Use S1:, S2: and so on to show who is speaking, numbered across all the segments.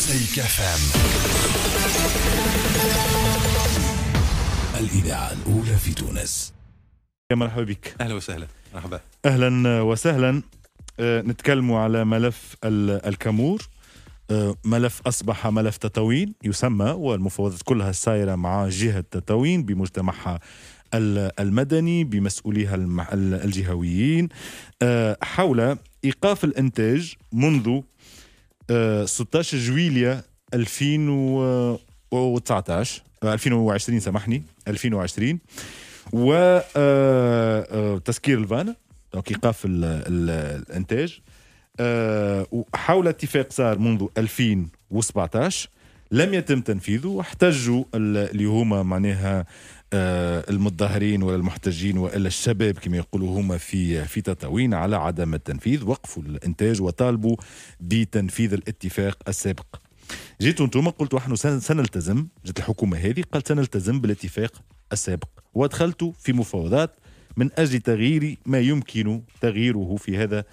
S1: مزيكا فام الإذاعة الأولى في تونس يا مرحبا بك أهلا وسهلا مرحبا أهلا وسهلا آه، نتكلم على ملف الكامور آه، ملف أصبح ملف تطاوين يسمى والمفاوضات كلها السائرة مع جهة تطاوين بمجتمعها المدني بمسؤوليها الجهويين آه، حول إيقاف الإنتاج منذ 16 جويليا 2019 2020 سامحني 2020 و آه، آه، تسكير الفان دونك ايقاف الانتاج آه، وحول اتفاق صار منذ 2017 لم يتم تنفيذه واحتجوا اللي هما معناها آه، المتظاهرين ولا المحتجين والا الشباب كما يقولوا هما في في تطاوين على عدم التنفيذ وقفوا الانتاج وطالبوا بتنفيذ الاتفاق السابق جيتوا انتم قلتوا احنا سنلتزم جت الحكومه هذه قالت سنلتزم بالاتفاق السابق وادخلتوا في مفاوضات من اجل تغيير ما يمكن تغييره في هذا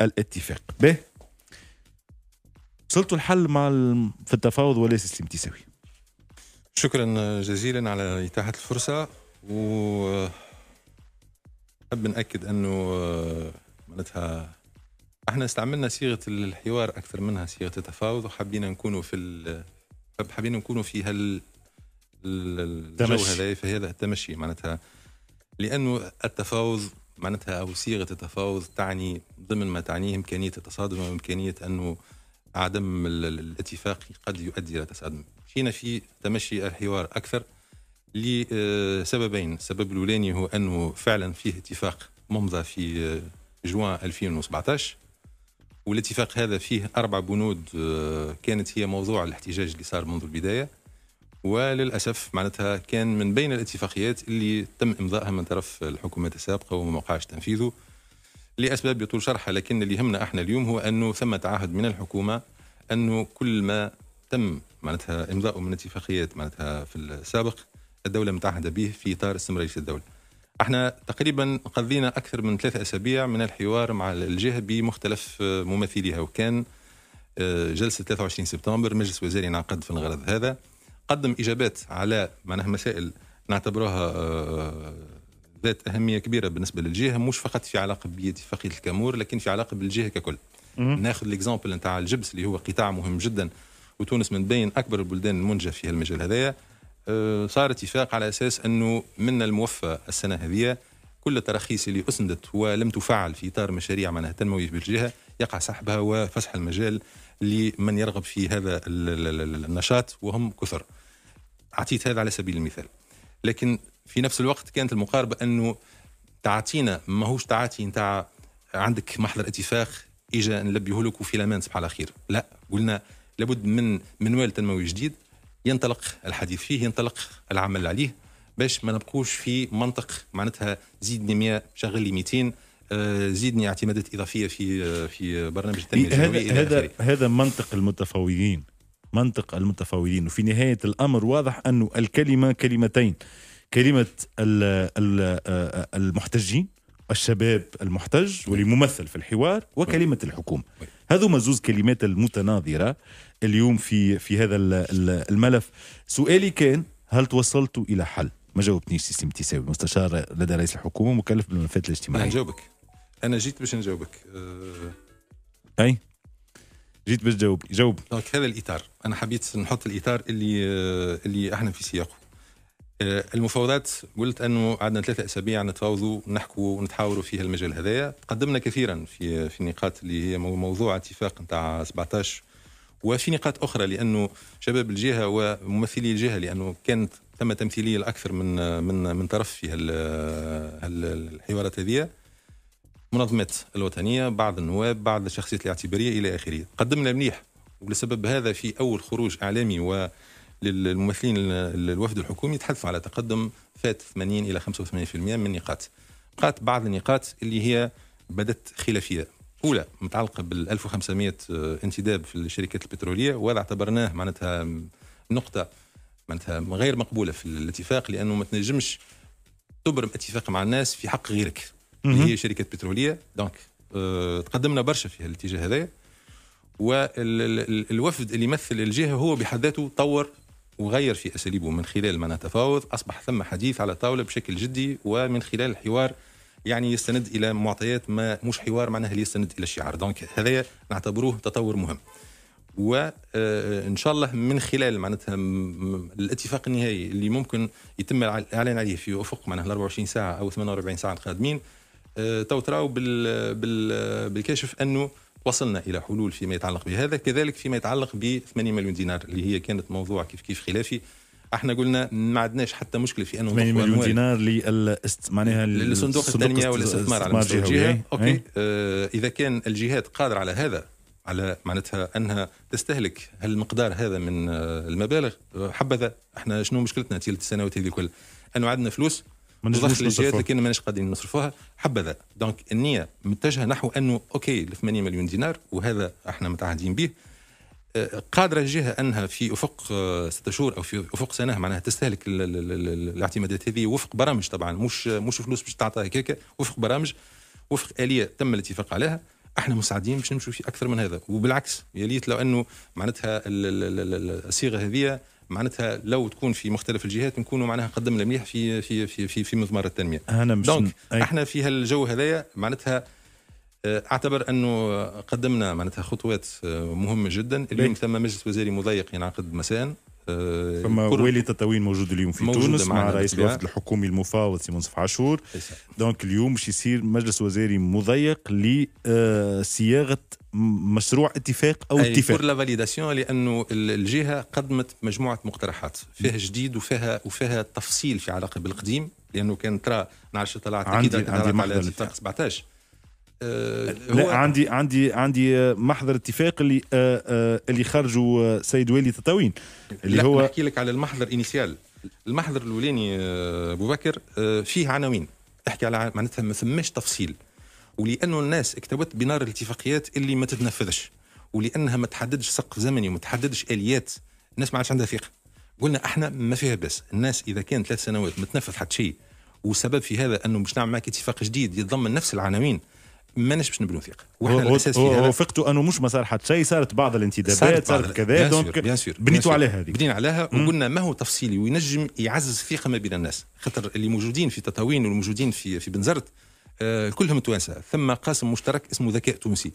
S1: الاتفاق به وصلتوا الحل مع في التفاوض ولا سيستم تساوي
S2: شكرا جزيلا على إتاحة الفرصة و نحب نأكد أنه معناتها احنا استعملنا صيغة الحوار أكثر منها صيغة التفاوض وحبينا نكونوا في ال... حبينا نكونوا في هال الجو هذا في هذا التمشي معناتها لأنه التفاوض معناتها أو صيغة التفاوض تعني ضمن ما تعنيه إمكانية التصادم وإمكانية أنه عدم الاتفاق قد يؤدي إلى تصادم مشينا في تمشي الحوار اكثر لسببين السبب الاولاني هو انه فعلا فيه اتفاق ممضى في جوان 2017 والاتفاق هذا فيه اربع بنود كانت هي موضوع الاحتجاج اللي صار منذ البدايه وللاسف معناتها كان من بين الاتفاقيات اللي تم امضائها من طرف الحكومات السابقه وما وقعش تنفيذه لاسباب يطول شرحها لكن اللي يهمنا احنا اليوم هو انه ثمة تعهد من الحكومه انه كل ما تم معناتها امضاء من اتفاقيات معناتها في السابق الدوله متعهده به في اطار استمراريه الدوله. احنا تقريبا قضينا اكثر من ثلاثة اسابيع من الحوار مع الجهه بمختلف ممثليها وكان آه، جلسه 23 سبتمبر مجلس وزاري انعقد في الغرض هذا قدم اجابات على معناها مسائل نعتبروها آه، ذات اهميه كبيره بالنسبه للجهه مش فقط في علاقه باتفاقيه الكامور لكن في علاقه بالجهه ككل. ناخذ ليكزامبل نتاع الجبس اللي هو قطاع مهم جدا وتونس من بين اكبر البلدان المنجه في المجال هذايا آه، صار اتفاق على اساس انه من الموفى السنه هذه كل التراخيص اللي اسندت ولم تفعل في اطار مشاريع معناها تنمويه بالجهه يقع سحبها وفسح المجال لمن يرغب في هذا النشاط وهم كثر. اعطيت هذا على سبيل المثال. لكن في نفس الوقت كانت المقاربه انه تعاطينا ماهوش تعاطي نتاع عندك محضر اتفاق اجا نلبيه لك وفي الامان صباح على خير. لا قلنا لابد من منوال تنموي جديد ينطلق الحديث فيه ينطلق العمل عليه باش ما نبقوش في منطق معناتها زيدني 100 شغل لي 200 آه، زيدني اعتمادات اضافيه في آه، في برنامج التنميه إيه، هذا هذا,
S1: هذا منطق المتفاوضين منطق المتفاوضين وفي نهايه الامر واضح انه الكلمه كلمتين كلمه آه، المحتجين الشباب المحتج واللي ممثل في الحوار وكلمه الحكومه هذو زوز كلمات المتناظره اليوم في في هذا الملف سؤالي كان هل توصلت الى حل ما جاوبتنيش سيستم تساوي مستشار لدى رئيس الحكومه مكلف بالملفات الاجتماعيه نجاوبك
S2: انا جيت باش نجاوبك أه... اي جيت باش جاوب جاوب دونك هذا الاطار انا حبيت نحط الاطار اللي اللي احنا في سياقه أه، المفاوضات قلت انه عندنا ثلاثة اسابيع نتفاوضوا ونحكوا ونتحاوروا في المجال هذايا تقدمنا كثيرا في في النقاط اللي هي موضوع اتفاق نتاع 17 وفي نقاط اخرى لانه شباب الجهه وممثلي الجهه لانه كانت ثم تمثيليه لاكثر من من من طرف في هالحوارات هذه منظمات الوطنيه بعض النواب بعض الشخصيات الاعتباريه الى اخره قدمنا مليح ولسبب هذا في اول خروج اعلامي و للممثلين الوفد الحكومي تحدثوا على تقدم فات 80 الى 85% من النقاط. قات بعض النقاط اللي هي بدت خلافيه اولى متعلقه بال 1500 انتداب في الشركات البتروليه وهذا اعتبرناه معناتها نقطه معناتها غير مقبوله في الاتفاق لانه ما تنجمش تبرم اتفاق مع الناس في حق غيرك اللي هي شركه بتروليه دونك أه تقدمنا برشا في الاتجاه هذا والوفد اللي يمثل الجهه هو بحد ذاته طور وغير في اساليبه من خلال معناها تفاوض اصبح ثم حديث على طاوله بشكل جدي ومن خلال الحوار يعني يستند الى معطيات ما مش حوار معناها اللي يستند الى شعار دونك هذا نعتبروه تطور مهم وان آه، آه، شاء الله من خلال معناتها الاتفاق النهائي اللي ممكن يتم الاعلان عليه في افق معناها 24 ساعه او 48 ساعه القادمين آه، تو تراو بالكشف انه وصلنا الى حلول فيما يتعلق بهذا كذلك فيما يتعلق ب 8 مليون دينار اللي هي كانت موضوع كيف كيف خلافي احنا قلنا ما عندناش حتى مشكله في انه 8 مليون دينار
S1: للاست معناها لصندوق التنميه والاستثمار على مستوى الجهه إيه. اوكي
S2: آه اذا كان الجهات قادره على هذا على معناتها انها تستهلك هالمقدار هذا من آه، المبالغ آه، حبذا احنا شنو مشكلتنا تيلة السنوات هذه الكل انه عندنا فلوس نضخ للجهات لكن ماناش قادرين نصرفوها حبذا دونك النيه متجهه نحو انه اوكي 8 مليون دينار وهذا احنا متعهدين به قادرة الجهة أنها في أفق آه، ستة شهور أو في أفق سنة معناها تستهلك الاعتمادات هذه وفق برامج طبعا مش مش فلوس باش تعطيها هكاك وفق برامج وفق آلية تم الاتفاق عليها احنا مساعدين باش نمشوا في اكثر من هذا وبالعكس يا ليت لو انه معناتها الصيغه هذه معناتها لو تكون في مختلف الجهات نكونوا معناها قدمنا مليح في في في في, في مضمار التنميه. انا مش دونك احنا في هالجو هذايا معناتها آه، اعتبر انه قدمنا معناتها خطوات آه، مهمه جدا اليوم ثم مجلس وزاري مضيق ينعقد مساء آه، ثم والي
S1: تطاوين موجود اليوم في تونس مع رئيس الوفد الحكومي المفاوض سي منصف عاشور دونك اليوم باش يصير مجلس وزاري مضيق لصياغه مشروع اتفاق
S2: او أي اتفاق لا فاليداسيون لانه الجهه قدمت مجموعه مقترحات فيها جديد وفيها وفيها تفصيل في علاقه بالقديم لانه كان ترى نعرف طلعت عندي, عندي على 17 آه، لا
S1: عندي عندي عندي آه، محضر اتفاق اللي آه، اللي خرجوا سيد والي تطاوين اللي هو نحكي
S2: لك على المحضر انيسيال المحضر الاولاني ابو بكر فيه عناوين تحكي على معناتها ما ثماش تفصيل ولانه الناس اكتوت بنار الاتفاقيات اللي ما تتنفذش ولانها ما تحددش سقف زمني وما تحددش اليات الناس ما عادش عندها ثقه قلنا احنا ما فيها بس الناس اذا كان ثلاث سنوات ما تنفذ حتى شيء والسبب في هذا انه باش نعمل معك اتفاق جديد يتضمن نفس العناوين ماناش باش نبنوا ثقه وحنا الاساس في هذا وفقتوا انه مش ما صار حتى شيء صارت بعض الانتدابات صارت كذا دونك بنيتوا عليها هذه بنينا عليها وقلنا ما هو تفصيلي وينجم يعزز الثقه ما بين الناس خاطر اللي موجودين في تطاوين والموجودين في في بنزرت آه كلهم توانسه ثم قاسم مشترك اسمه ذكاء تونسي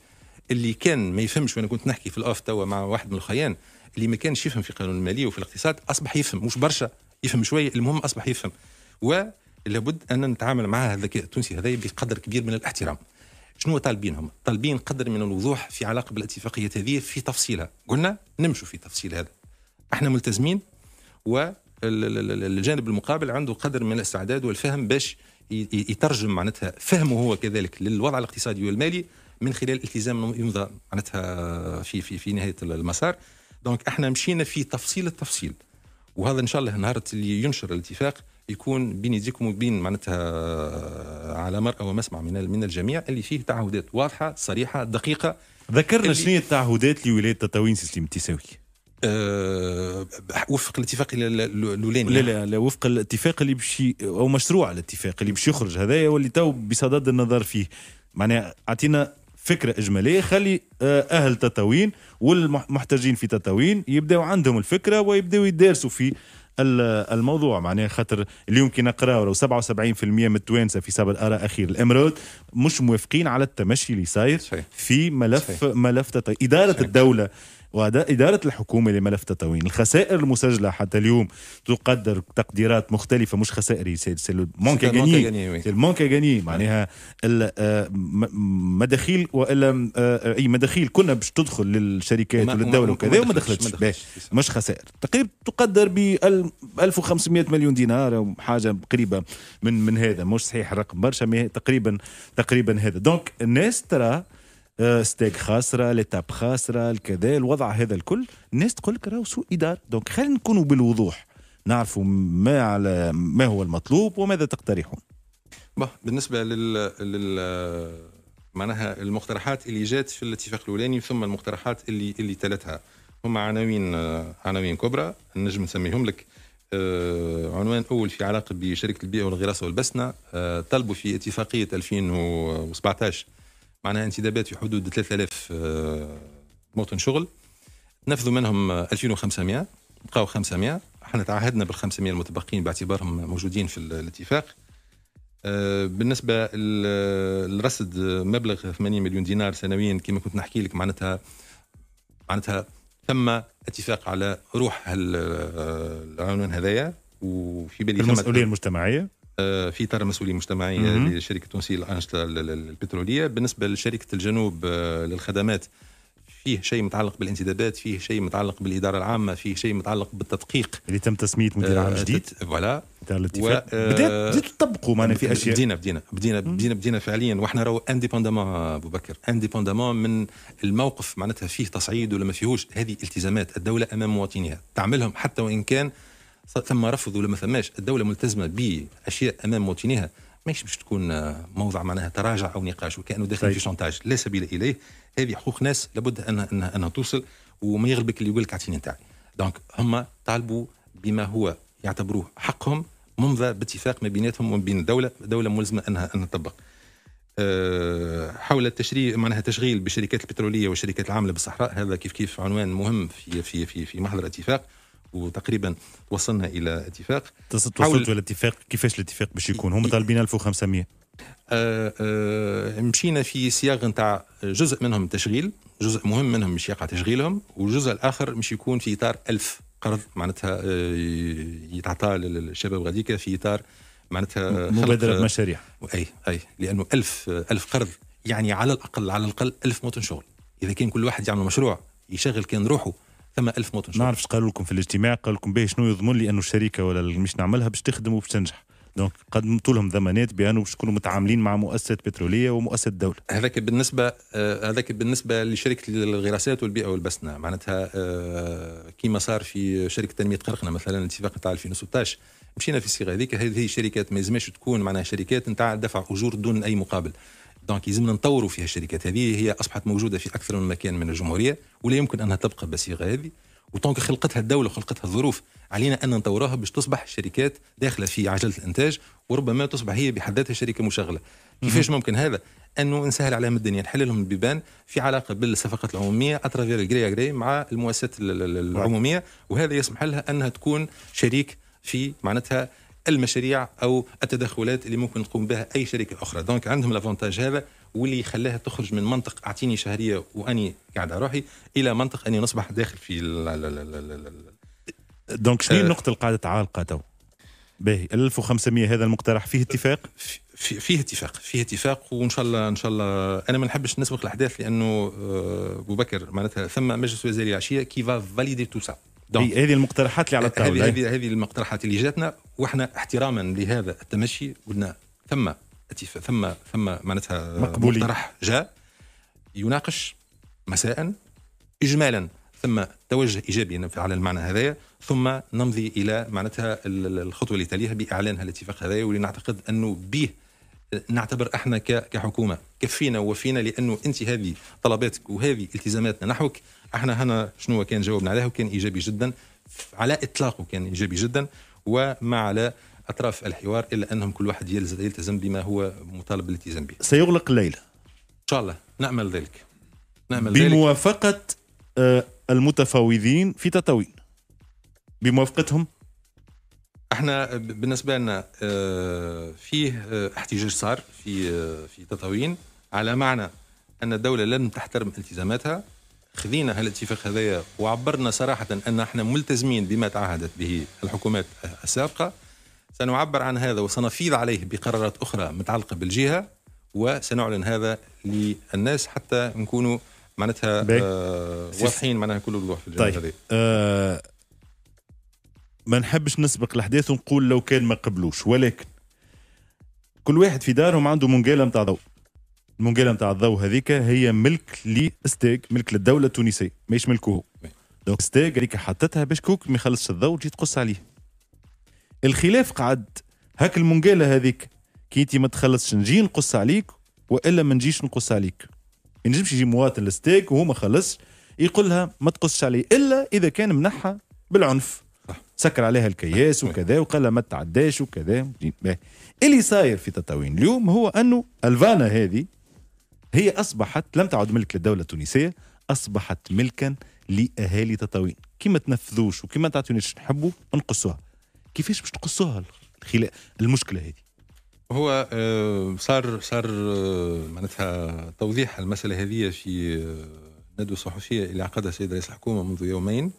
S2: اللي كان ما يفهمش وانا كنت نحكي في الاوف توا مع واحد من الخيان اللي ما كانش يفهم في قانون الماليه وفي الاقتصاد اصبح يفهم مش برشا يفهم شويه المهم اصبح يفهم ولابد ان نتعامل مع هذا الذكاء التونسي هذا بقدر كبير من الاحترام شنو طالبينهم طالبين قدر من الوضوح في علاقه بالاتفاقيه هذه في تفصيلها قلنا نمشوا في تفصيل هذا احنا ملتزمين والجانب الجانب المقابل عنده قدر من الاستعداد والفهم باش يترجم معناتها فهمه هو كذلك للوضع الاقتصادي والمالي من خلال التزام يمضى معناتها في في في نهايه المسار دونك احنا مشينا في تفصيل التفصيل وهذا ان شاء الله نهار اللي ينشر الاتفاق يكون بين يديكم وبين معناتها آه، على مرأى ومسمع من من الجميع اللي فيه تعهدات واضحه صريحه دقيقه ذكرنا شنو هي التعهدات لولايه تطاوين سيستم التساوي أه وفق الاتفاق الاولاني
S1: لا لا لا وفق الاتفاق اللي بشي او مشروع الاتفاق اللي باش يخرج هذايا واللي تو بصدد النظر فيه معناها اعطينا فكره اجماليه خلي آه، اهل تطاوين والمحتاجين في تطاوين يبداوا عندهم الفكره ويبداوا يدارسوا في الموضوع معناه خاطر اليوم كي نقراو لو 77% من التوانسه في سبب الاراء اخير الامرود مش موافقين على التمشي اللي صاير في ملف صحيح. ملف تط... اداره صحيح. الدوله وأداء إدارة الحكومة لملف تطاوين الخسائر المسجلة حتى اليوم تقدر تقديرات مختلفة مش خسائري سي المونكا غاني المونكا غاني معناها آه، مداخيل والا آه، آه، اي مداخيل كنا باش تدخل للشركات وللدوله وكذا وما دخلتش مش خسائر تقريبا تقدر ب 1500 مليون دينار او حاجه قريبه من من هذا مش صحيح الرقم برشا تقريبا تقريبا هذا دونك الناس ترى آه، ستيك خاسره ليتاب خاسره الكذا الوضع هذا الكل الناس تقول لك راهو سوء اداره دونك خلينا نكونوا بالوضوح نعرفوا ما على ما هو المطلوب وماذا تقترحون
S2: بالنسبه لل, لل... معناها المقترحات اللي جات في الاتفاق الاولاني ثم المقترحات اللي اللي تلتها هم عناوين عناوين كبرى نجم نسميهم لك آه، عنوان اول في علاقه بشركه البيئه والغراسه والبسنه آه، طلبوا في اتفاقيه 2017 معناها انتدابات في حدود 3000 آه، موطن شغل نفذوا منهم 2500 بقاو 500 احنا تعهدنا بال 500 المتبقين باعتبارهم موجودين في الاتفاق آه، بالنسبه للرصد مبلغ 80 مليون دينار سنويا كما كنت نحكي لك معناتها معناتها ثم اتفاق على روح آه، العنوان هذايا وفي بالي المسؤوليه المجتمعيه آه، في اطار مسؤولية مجتمعية لشركه تونسيه الانشطه البتروليه بالنسبه لشركه الجنوب آه، للخدمات فيه شيء متعلق بالانتدابات فيه شيء متعلق بالاداره العامه فيه شيء متعلق بالتدقيق اللي تم تسميه مدير عام آه، جديد فوالا و... بدات تطبقوا معنا في اشياء بدينا بدينا بدينا بدينا بدينا فعليا واحنا راهو انديبوندامون ابو بكر انديبوندامون من الموقف معناتها فيه تصعيد ولا ما فيهوش هذه التزامات الدوله امام مواطنيها تعملهم حتى وان كان ثم رفض ولا ما ثماش الدوله ملتزمه باشياء امام مواطنيها ماهيش باش تكون آه، موضع معناها تراجع او نقاش وكانه داخل طيب. في شونتاج لا سبيل اليه هذه حقوق ناس لابد ان انها, أن توصل وما يغلبك اللي يقول لك اعطيني نتاعي دونك هما طالبوا بما هو يعتبروه حقهم ممضى باتفاق ما بيناتهم وما بين الدوله دوله ملزمه انها ان تطبق آه، حول التشريع معناها تشغيل بالشركات البتروليه والشركات العامله بالصحراء هذا كيف كيف عنوان مهم في في في في محضر الاتفاق وتقريبا وصلنا الى اتفاق توصلتوا الاتفاق كيفاش الاتفاق باش يكون هم طالبين 1500 آه آه مشينا في سياق نتاع جزء منهم تشغيل جزء مهم منهم مش يقع تشغيلهم والجزء الاخر مش يكون في اطار 1000 قرض معناتها آه، يتعطى للشباب غاديكا في اطار معناتها مبادرة آه، مشاريع اي اي لانه 1000 1000 آه، قرض يعني على الاقل على الاقل 1000 موطن شغل اذا كان كل واحد يعمل مشروع يشغل كان روحه ثم ألف مواطن نعرف قالوا لكم في الاجتماع قال لكم به شنو يضمن لي انه الشركه ولا
S1: اللي باش نعملها باش تخدم وباش تنجح دونك قدمتوا لهم ضمانات بانه باش تكونوا متعاملين مع مؤسسه بتروليه ومؤسسه دوله.
S2: هذاك بالنسبه آه، هذاك بالنسبه لشركه الغراسات والبيئه والبسنه معناتها آه، كيما صار في شركه تنميه قرقنه مثلا الاتفاق نتاع 2016 مشينا في الصيغه هذيك هذه الشركات ما يلزمش تكون معناها شركات نتاع دفع اجور دون اي مقابل. دونك يلزمنا نطوروا فيها الشركات هذه هي اصبحت موجوده في اكثر من مكان من الجمهوريه ولا يمكن انها تبقى بالصيغه هذه وطونك خلقتها الدوله وخلقتها الظروف علينا ان نطوروها باش تصبح الشركات داخله في عجله الانتاج وربما تصبح هي بحد ذاتها شركه مشغله كيفاش ممكن هذا انه نسهل عليهم الدنيا نحل لهم البيبان في علاقه بالصفقات العموميه اترافير الجري جري مع المؤسسات نعم. العموميه وهذا يسمح لها انها تكون شريك في معناتها المشاريع او التدخلات اللي ممكن تقوم بها اي شركه اخرى دونك عندهم الافونتاج هذا واللي خلاها تخرج من منطق اعطيني شهريه واني قاعد روحي الى منطق اني نصبح داخل في
S1: دونك شنو آه. النقطه اللي
S2: قاعده تعالقه تو؟ باهي 1500 هذا المقترح فيه اتفاق؟ في فيه اتفاق فيه اتفاق وان شاء الله ان شاء الله انا ما نحبش نسبق الاحداث لانه آه، بكر معناتها ثم مجلس وزاري العشيه كي فاليدي تو سا هذه المقترحات اللي على الطاوله هذه هذه المقترحات اللي جاتنا واحنا احتراما لهذا التمشي قلنا ثم ثم ثم معناتها مقبولي مقترح جاء يناقش مساء اجمالا ثم توجه ايجابي على المعنى هذايا ثم نمضي الى معناتها الخطوه اللي تليها باعلان الاتفاق هذايا واللي نعتقد انه به نعتبر احنا كحكومه كفينا ووفينا لانه انت هذه طلباتك وهذه التزاماتنا نحوك احنا هنا شنو كان جاوبنا عليها وكان ايجابي جدا على اطلاقه كان ايجابي جدا وما على اطراف الحوار الا انهم كل واحد يلتزم بما هو مطالب بالالتزام به.
S1: سيغلق الليله. ان
S2: شاء الله نامل ذلك. نامل بموافقه ذلك.
S1: آه، المتفاوضين في تطاوين. بموافقتهم
S2: احنا بالنسبه لنا آه، فيه آه، احتجاج صار في آه، في تطاوين على معنى ان الدوله لم تحترم التزاماتها خذينا هالاتفاق هذايا وعبرنا صراحه ان احنا ملتزمين بما تعهدت به الحكومات السابقه سنعبر عن هذا وسنفيض عليه بقرارات اخرى متعلقه بالجهه وسنعلن هذا للناس حتى نكونوا معناتها آه واضحين معناها كل الوضوح في الجهه طيب. هذه.
S1: آه ما نحبش نسبق الاحداث ونقول لو كان ما قبلوش ولكن كل واحد في دارهم عنده منقاله نتاع ضوء المنقاله نتاع الضوء هذيك هي ملك لاستيك ملك للدوله التونسيه ماهيش ملكه هو دونك ستيك هذيك حطتها باش كوك ما يخلصش الضوء تجي تقص عليه الخلاف قعد هاك المنقاله هذيك كي انت ما تخلصش نجي نقص عليك والا ما نجيش نقص عليك ما ينجمش يجي مواطن لستيك وهو ما خلصش يقول لها ما تقصش عليه الا اذا كان منحها بالعنف سكر عليها الكياس وكذا وقال لها ما تعداش وكذا اللي صاير في تطاوين اليوم هو انه الفانا هذه هي اصبحت لم تعد ملك للدوله التونسيه اصبحت ملكا لاهالي تطاوين كي ما تنفذوش وكي ما تعطيونيش نحبوا نقصوها كيفاش باش تقصوها الخلاف المشكله هذه
S2: هو آه، صار صار آه، معناتها توضيح المساله هذه في آه، ندوه صحفيه اللي عقدها السيد رئيس الحكومه منذ يومين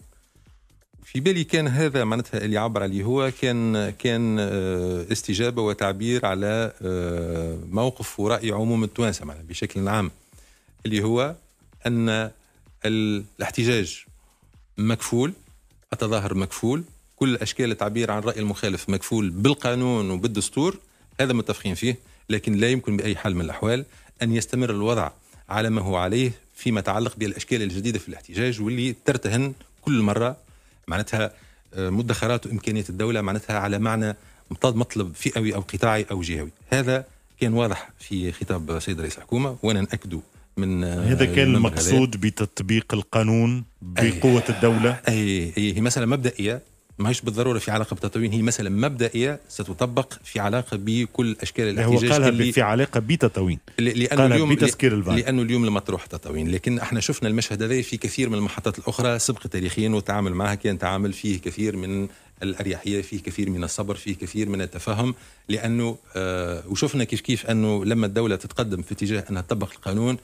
S2: في بالي كان هذا معناتها اللي عبر عليه هو كان كان آه، استجابه وتعبير على آه، موقف وراي عموم التوانسه معناتها بشكل عام اللي هو ان الاحتجاج مكفول التظاهر مكفول كل اشكال التعبير عن الراي المخالف مكفول بالقانون وبالدستور هذا متفقين فيه لكن لا يمكن باي حال من الاحوال ان يستمر الوضع على ما هو عليه فيما يتعلق بالاشكال الجديده في الاحتجاج واللي ترتهن كل مره معناتها آه، مدخرات وامكانيات الدوله معناتها على معنى مطلب فئوي او قطاعي او جهوي هذا كان واضح في خطاب السيد رئيس الحكومه وانا ناكده من آه، هذا كان المقصود بتطبيق القانون بقوه أي الدوله اي هي مساله مبدئيه ماهيش بالضروره في علاقه بتطاوين هي مساله مبدئيه ستطبق في علاقه بكل اشكال الاحتجاج هو قالها اللي في
S1: علاقه بتطاوين
S2: لانه اليوم بتسكير لانه اليوم تروح تطاوين لكن احنا شفنا المشهد هذا في كثير من المحطات الاخرى سبق تاريخيا والتعامل معها كان تعامل فيه كثير من الاريحيه فيه كثير من الصبر فيه كثير من التفاهم لانه آه وشفنا كيف كيف انه لما الدوله تتقدم في اتجاه انها تطبق القانون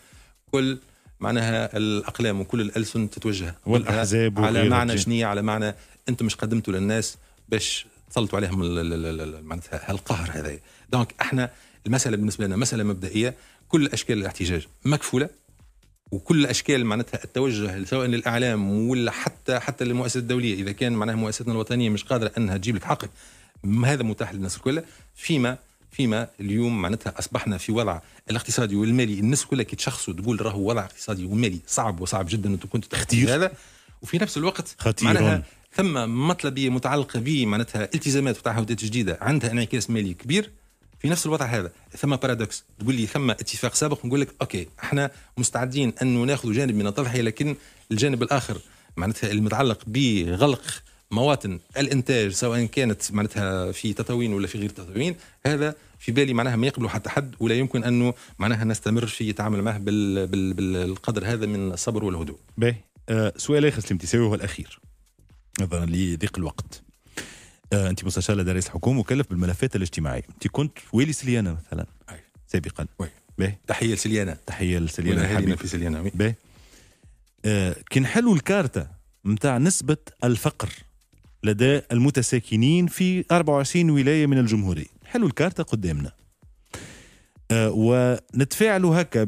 S2: كل معناها الاقلام وكل الالسن تتوجه والاحزاب على معنى شنية على معنى انتم مش قدمتوا للناس باش تسلطوا عليهم معناتها القهر هذا دونك احنا المساله بالنسبه لنا مساله مبدئيه كل اشكال الاحتجاج مكفوله وكل اشكال معناتها التوجه سواء للاعلام ولا حتى حتى للمؤسسه الدوليه اذا كان معناها مؤسستنا الوطنيه مش قادره انها تجيب لك حقك هذا متاح للناس الكل فيما فيما اليوم معناتها اصبحنا في وضع الاقتصادي والمالي الناس كلها كي تشخصوا تقول راهو وضع اقتصادي ومالي صعب وصعب جدا انت كنت تختير هذا وفي نفس الوقت خطير معناها ثم مطلبيه متعلقه به معناتها التزامات وتعهدات جديده عندها انعكاس مالي كبير في نفس الوضع هذا ثم بارادوكس تقول لي ثم اتفاق سابق نقول لك اوكي احنا مستعدين انه ناخذ جانب من التضحيه لكن الجانب الاخر معناتها المتعلق بغلق مواطن الانتاج سواء كانت معناتها في تطاوين ولا في غير تطاوين هذا في بالي معناها ما يقبلوا حتى حد ولا يمكن انه معناها نستمر في التعامل معه بالقدر هذا من الصبر والهدوء. باهي آه سؤال اخر سلمتي سوي
S1: هو الاخير نظرا لضيق الوقت. آه انت مستشار لدى رئيس الحكومه مكلف بالملفات الاجتماعيه، انت كنت ويلي سليانه مثلا سابقا. باهي تحيه لسليانه تحيه لسليانه حبيبي في سليانه باهي آه كي نحلوا الكارته نتاع نسبه الفقر لدى المتساكنين في 24 ولاية من الجمهورية حلو الكارتة قدامنا آه، ونتفاعلوا هكا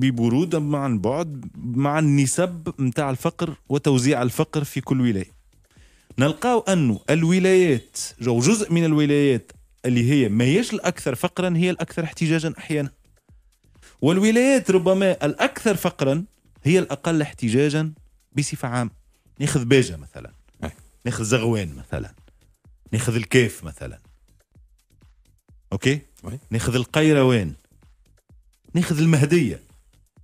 S1: ببرودة مع البعد مع النسب متاع الفقر وتوزيع الفقر في كل ولاية نلقاو أنه الولايات جو جزء من الولايات اللي هي ما هيش الأكثر فقرا هي الأكثر احتجاجا أحيانا والولايات ربما الأكثر فقرا هي الأقل احتجاجا بصفة عامة ناخذ باجة مثلا ناخذ زغوان مثلا ناخذ الكاف مثلا اوكي ناخذ القيروان ناخذ المهديه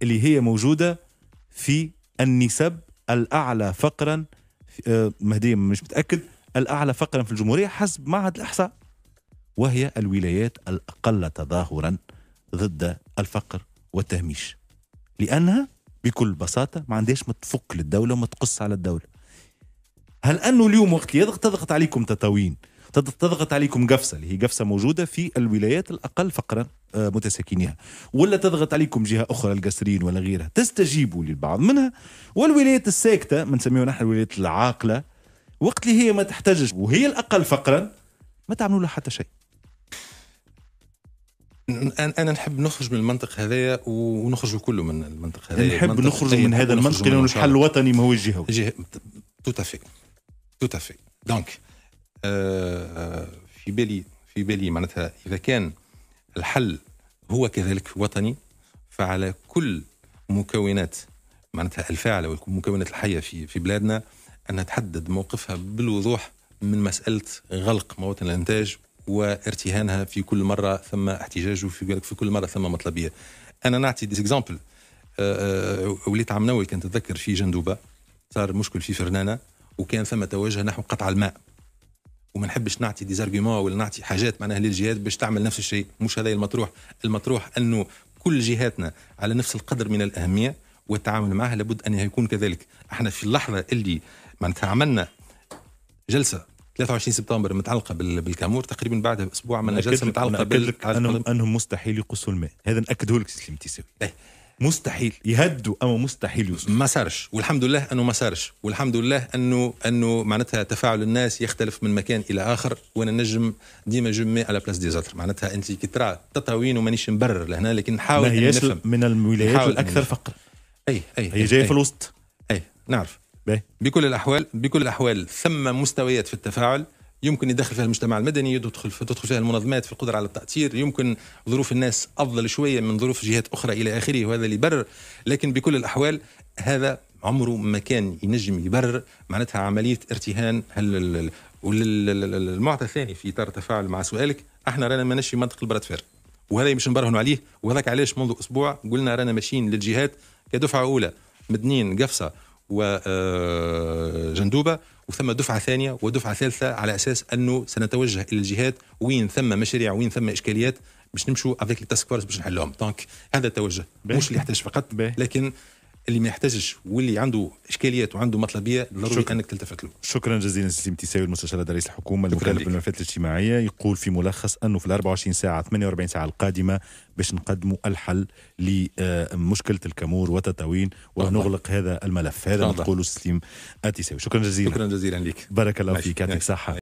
S1: اللي هي موجوده في النسب الاعلى فقرا آه، مهديه مش متاكد الاعلى فقرا في الجمهوريه حسب معهد الاحصاء وهي الولايات الاقل تظاهرا ضد الفقر والتهميش لانها بكل بساطه ما عندهاش ما تفك للدوله وما تقص على الدوله هل أنه اليوم وقت يضغط تضغط عليكم تطاوين تضغط عليكم قفصة اللي هي قفصة موجودة في الولايات الأقل فقرا آه، متساكنيها ولا تضغط عليكم جهة أخرى القسرين ولا غيرها تستجيبوا للبعض منها والولايات الساكتة بنسميها نحن الولايات العاقلة وقت اللي هي ما تحتاجش وهي الأقل فقرا ما تعملوا لها حتى شيء
S2: انا نحب نخرج من المنطق هذايا ونخرج كله من المنطق هذايا نحب نخرج من هذا المنطق لانه الحل الوطني ما هو الجهوي جهه توتافي Tout à fait. Donc, euh, euh, في بالي في بالي معناتها اذا كان الحل هو كذلك وطني فعلى كل مكونات معناتها الفاعله والمكونات الحيه في في بلادنا انها تحدد موقفها بالوضوح من مساله غلق مواطن الانتاج وارتهانها في كل مره ثم احتجاج وفي في كل مره ثم مطلبيه. انا نعطي ديزيكزامبل آه، آه، وليت عم نوي كنت اتذكر في جندوبه صار مشكل في فرنانه وكان ثم توجه نحو قطع الماء وما نحبش نعطي ديزارغيومون ولا نعطي حاجات معناها للجهات باش تعمل نفس الشيء مش هذا المطروح المطروح انه كل جهاتنا على نفس القدر من الاهميه والتعامل معها لابد ان يكون كذلك احنا في اللحظه اللي معناتها عملنا جلسه 23 سبتمبر متعلقه بالكامور تقريبا بعد اسبوع عملنا جلسه متعلقه بال... انهم
S1: انهم مستحيل يقصوا الماء هذا ناكده
S2: لك سليم تيساوي إيه. مستحيل يهدوا اما مستحيل يوصل ما صارش والحمد لله انه ما صارش والحمد لله انه انه معناتها تفاعل الناس يختلف من مكان الى اخر وانا نجم ديما جمي على بلاس دي زاتر معناتها انت كي ترى تطاوين ومانيش مبرر لهنا لكن نحاول نفهم من الولايات الاكثر فقر اي اي هي جايه في الوسط اي نعرف بكل الاحوال بكل الاحوال ثم مستويات في التفاعل يمكن يدخل فيها المجتمع المدني يدخل تدخل فيها المنظمات في القدره على التاثير يمكن ظروف الناس افضل شويه من ظروف جهات اخرى الى اخره وهذا اللي يبرر لكن بكل الاحوال هذا عمره ما كان ينجم يبرر معناتها عمليه ارتهان هل والمعطى الثاني في اطار التفاعل مع سؤالك احنا رانا ما في منطقه البراتفير وهذا مش نبرهنوا عليه وهذاك علاش منذ اسبوع قلنا رانا ماشيين للجهات كدفعه اولى مدنين قفصه وجندوبه آه، وثم دفعه ثانيه ودفعه ثالثه على اساس انه سنتوجه الى الجهات وين ثم مشاريع وين ثم اشكاليات باش نمشوا افيك التاسك فورس باش نحلهم دونك هذا التوجه مش اللي يحتاج فقط لكن اللي ما يحتاجش واللي عنده اشكاليات وعنده مطلبيه ضروري انك تلتفت له.
S1: شكرا جزيلا سي متساوي المستشار رئيس الحكومه المكلف بالملفات الاجتماعيه يقول في ملخص انه في ال 24 ساعه 48 ساعه القادمه باش نقدموا الحل لمشكله الكمور وتتاوين ونغلق هذا الملف هذا نقوله تقوله سليم التساوي شكرا جزيلا شكرا جزيلا لك بارك الله فيك يعطيك صحه